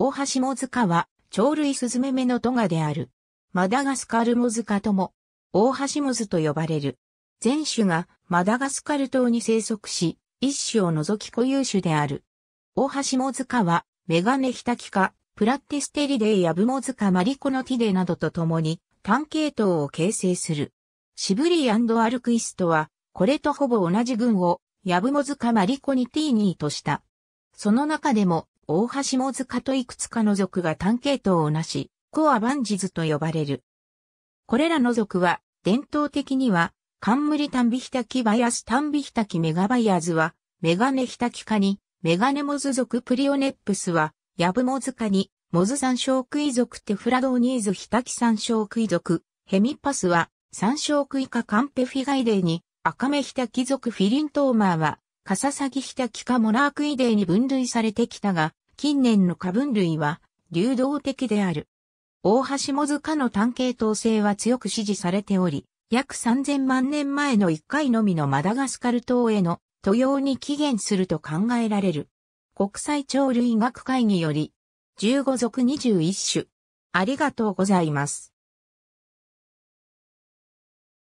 大橋モズカは、鳥類スズメメのトガである。マダガスカルモズカとも、大橋モズと呼ばれる。全種がマダガスカル島に生息し、一種を除き固有種である。大橋モズカは、メガネヒタキカ、プラテステリデイやブモズカマリコノティデなどと共に、単系統を形成する。シブリーアルクイストは、これとほぼ同じ群を、ヤブモズカマリコニティニーとした。その中でも、大橋モズカといくつかの族が単系統をなし、コアバンジズと呼ばれる。これらの族は、伝統的には、カンムリタンビヒタキバイアスタンビヒタキメガバイーズは、メガネヒタキ科に、メガネモズ族プリオネップスは、ヤブモズ科に、モズ山椒イ族テフラドーニーズヒタキ山椒イ族、ヘミパスは、山椒クイカカンペフィガイデーに、アカメヒタキ族フィリントーマーは、カササギヒタキ科モラークイデーに分類されてきたが、近年の花分類は流動的である。大橋もずかの単系統性は強く支持されており、約3000万年前の1回のみのマダガスカル島への渡用に起源すると考えられる。国際鳥類学会により、15属21種。ありがとうございます。